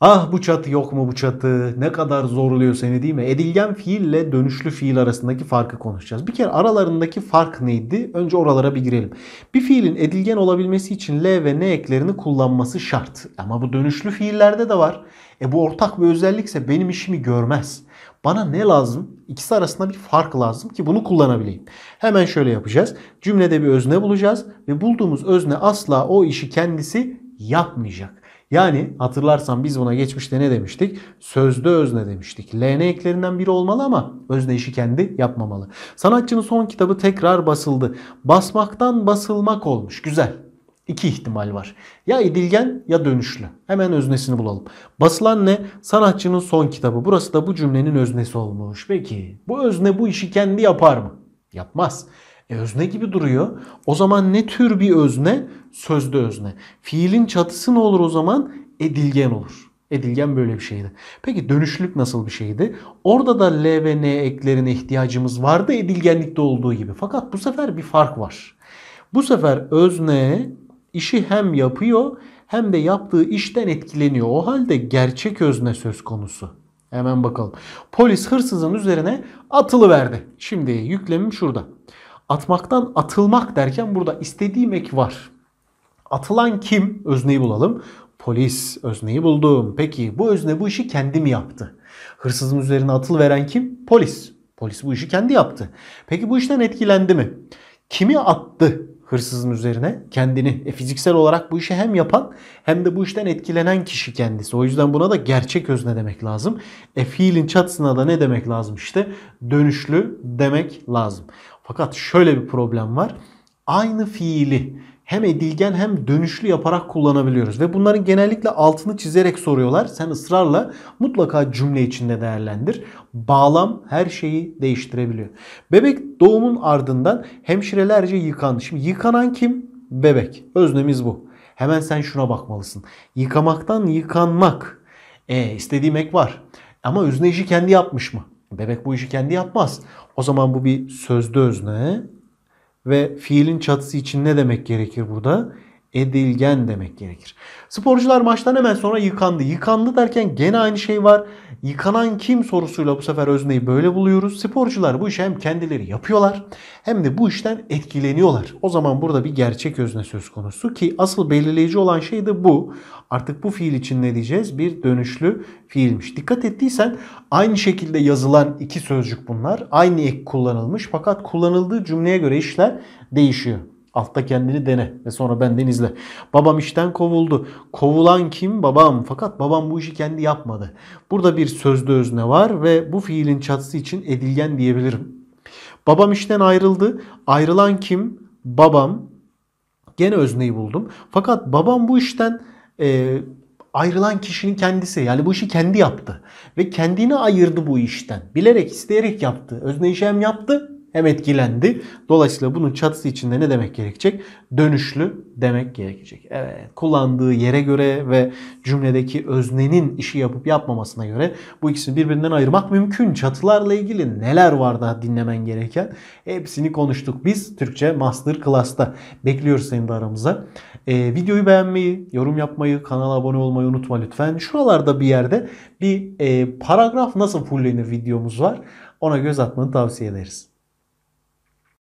Ah bu çatı yok mu bu çatı? Ne kadar zorluyor seni değil mi? Edilgen fiille dönüşlü fiil arasındaki farkı konuşacağız. Bir kere aralarındaki fark neydi? Önce oralara bir girelim. Bir fiilin edilgen olabilmesi için L ve N eklerini kullanması şart. Ama bu dönüşlü fiillerde de var. E bu ortak bir özellikse benim işimi görmez. Bana ne lazım? İkisi arasında bir fark lazım ki bunu kullanabileyim. Hemen şöyle yapacağız. Cümlede bir özne bulacağız ve bulduğumuz özne asla o işi kendisi yapmayacak. Yani hatırlarsan biz buna geçmişte ne demiştik? Sözde özne demiştik. LN eklerinden biri olmalı ama özne işi kendi yapmamalı. Sanatçının son kitabı tekrar basıldı. Basmaktan basılmak olmuş. Güzel. İki ihtimal var. Ya edilgen ya dönüşlü. Hemen öznesini bulalım. Basılan ne? Sanatçının son kitabı. Burası da bu cümlenin öznesi olmuş. Peki bu özne bu işi kendi yapar mı? Yapmaz. E, özne gibi duruyor. O zaman ne tür bir özne? Sözde özne. Fiilin çatısı ne olur o zaman? Edilgen olur. Edilgen böyle bir şeydi. Peki dönüşlük nasıl bir şeydi? Orada da L ve N eklerine ihtiyacımız vardı edilgenlikte olduğu gibi. Fakat bu sefer bir fark var. Bu sefer özne işi hem yapıyor hem de yaptığı işten etkileniyor. O halde gerçek özne söz konusu. Hemen bakalım. Polis hırsızın üzerine atılı verdi. Şimdi yüklemim şurada. Atmaktan atılmak derken burada istediğim ek var. Atılan kim? Özneyi bulalım. Polis. Özneyi buldum. Peki bu özne bu işi kendi mi yaptı? Hırsızın üzerine atıl veren kim? Polis. Polis bu işi kendi yaptı. Peki bu işten etkilendi mi? Kimi attı hırsızın üzerine? Kendini. E, fiziksel olarak bu işi hem yapan hem de bu işten etkilenen kişi kendisi. O yüzden buna da gerçek özne demek lazım. E fiilin çatısına da ne demek lazım? işte? dönüşlü demek lazım. Fakat şöyle bir problem var. Aynı fiili hem edilgen hem dönüşlü yaparak kullanabiliyoruz. Ve bunların genellikle altını çizerek soruyorlar. Sen ısrarla mutlaka cümle içinde değerlendir. Bağlam her şeyi değiştirebiliyor. Bebek doğumun ardından hemşirelerce yıkandı. Şimdi yıkanan kim? Bebek. Öznemiz bu. Hemen sen şuna bakmalısın. Yıkamaktan yıkanmak. E, istediğim ek var. Ama özne işi kendi yapmış mı? Bebek bu işi kendi yapmaz. O zaman bu bir sözde özne ve fiilin çatısı için ne demek gerekir burada? edilgen demek gerekir. Sporcular maçtan hemen sonra yıkandı. Yıkandı derken gene aynı şey var. Yıkanan kim sorusuyla bu sefer özneyi böyle buluyoruz. Sporcular bu işi hem kendileri yapıyorlar hem de bu işten etkileniyorlar. O zaman burada bir gerçek özne söz konusu ki asıl belirleyici olan şey de bu. Artık bu fiil için ne diyeceğiz? Bir dönüşlü fiilmiş. Dikkat ettiysen aynı şekilde yazılan iki sözcük bunlar. Aynı ek kullanılmış fakat kullanıldığı cümleye göre işler değişiyor. Altta kendini dene ve sonra benden izle. Babam işten kovuldu. Kovulan kim? Babam. Fakat babam bu işi kendi yapmadı. Burada bir sözlü özne var ve bu fiilin çatısı için edilgen diyebilirim. Babam işten ayrıldı. Ayrılan kim? Babam. Gene özneyi buldum. Fakat babam bu işten e, ayrılan kişinin kendisi. Yani bu işi kendi yaptı. Ve kendini ayırdı bu işten. Bilerek, isteyerek yaptı. Özne işi hem yaptı hem etkilendi. Dolayısıyla bunun çatısı içinde ne demek gerekecek? Dönüşlü demek gerekecek. Evet, kullandığı yere göre ve cümledeki öznenin işi yapıp yapmamasına göre bu ikisini birbirinden ayırmak mümkün. Çatılarla ilgili neler var daha dinlemen gereken? Hepsini konuştuk biz Türkçe Master Class'ta. Bekliyoruz seni de aramıza. Ee, videoyu beğenmeyi, yorum yapmayı, kanala abone olmayı unutma lütfen. Şuralarda bir yerde bir e, paragraf nasıl fullenir videomuz var. Ona göz atmanı tavsiye ederiz.